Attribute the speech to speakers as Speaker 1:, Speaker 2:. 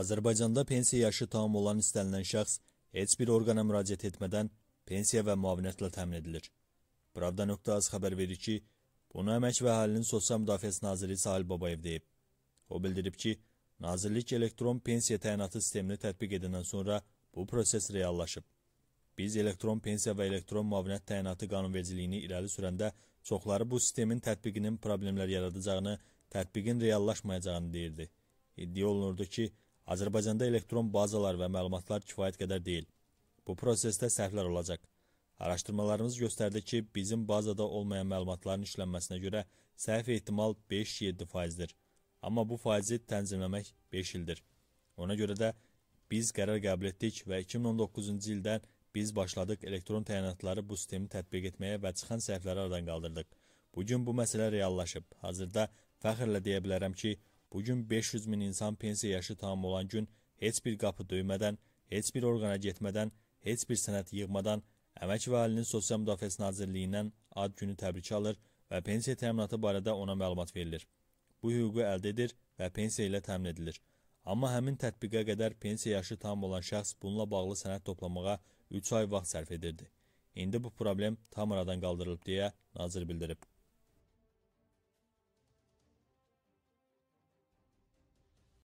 Speaker 1: Azərbaycanda pensiya yaşı tam olan istənilən şəxs heç bir orqana müraciət etmədən pensiya və müavinətlə təmin edilir. Pravda.az xəbər verir ki, bunu Əmək və Əhalinin Sosial Müdafiəsi Naziri Sahil Babayev deyib. O bildirib ki, Nazirlik elektron pensiya təyinatı sistemini tətbiq edəndən sonra bu proses reallaşıb. Biz elektron pensiya və elektron müavinət təyinatı qanunvericiliyini irəli sürəndə çoxları bu sistemin tətbiqinin problemlər yaradacağını, tətbiqin reallaşmayacağını deyirdi. İddia olunurdu ki, Azərbaycanda elektron bazalar və məlumatlar kifayət qədər deyil. Bu prosesdə səhvlər olacaq. Araşdırmalarımız göstərdi ki, bizim bazada olmayan məlumatların işlənməsinə görə səhv ehtimal 5-7 faizdir. Amma bu faizi tənzimləmək 5 ildir. Ona görə də biz qərar qəbul etdik və 2019-cu ildən biz başladıq elektron təyinatları bu sistemi tətbiq etməyə və çıxan səhvləri aradan qaldırdıq. Bugün bu məsələ reallaşıb. Hazırda fəxrlə deyə bilərəm ki, Bugün 500 min insan pensiya yaşı tam olan gün heç bir qapı döymədən, heç bir orqana getmədən, heç bir sənət yığmadan Əmək və Əhalinin Sosial Müdafiəsi Nazirliyindən ad günü təbrik alır və pensiya təminatı barədə ona məlumat verilir. Bu hüququ əldə edir və pensiya ilə təmin edilir. Amma həmin tətbiqə qədər pensiya yaşı tam olan şəxs bununla bağlı sənəd toplamağa 3 ay vaxt sərf edirdi. İndi bu problem tam aradan qaldırılıb deyə nazir bildirib.